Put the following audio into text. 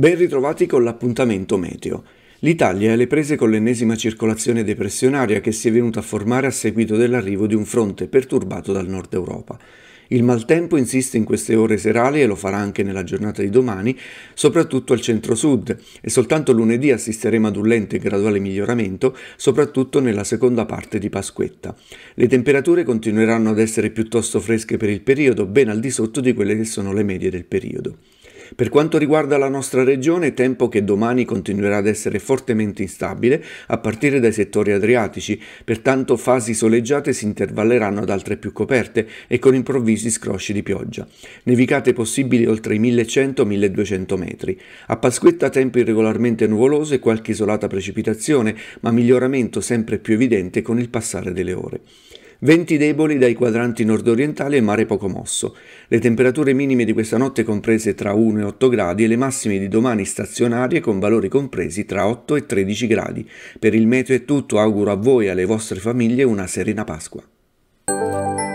Ben ritrovati con l'appuntamento meteo. L'Italia è alle prese con l'ennesima circolazione depressionaria che si è venuta a formare a seguito dell'arrivo di un fronte perturbato dal nord Europa. Il maltempo insiste in queste ore serali e lo farà anche nella giornata di domani, soprattutto al centro-sud, e soltanto lunedì assisteremo ad un lento e graduale miglioramento, soprattutto nella seconda parte di Pasquetta. Le temperature continueranno ad essere piuttosto fresche per il periodo, ben al di sotto di quelle che sono le medie del periodo. Per quanto riguarda la nostra regione, tempo che domani continuerà ad essere fortemente instabile a partire dai settori adriatici, pertanto fasi soleggiate si intervalleranno ad altre più coperte e con improvvisi scrosci di pioggia. Nevicate possibili oltre i 1100-1200 metri. A Pasquetta tempo irregolarmente nuvoloso e qualche isolata precipitazione, ma miglioramento sempre più evidente con il passare delle ore. Venti deboli dai quadranti nordorientali e mare poco mosso. Le temperature minime di questa notte comprese tra 1 e 8 gradi e le massime di domani stazionarie con valori compresi tra 8 e 13 gradi. Per il meteo è tutto, auguro a voi e alle vostre famiglie una serena Pasqua.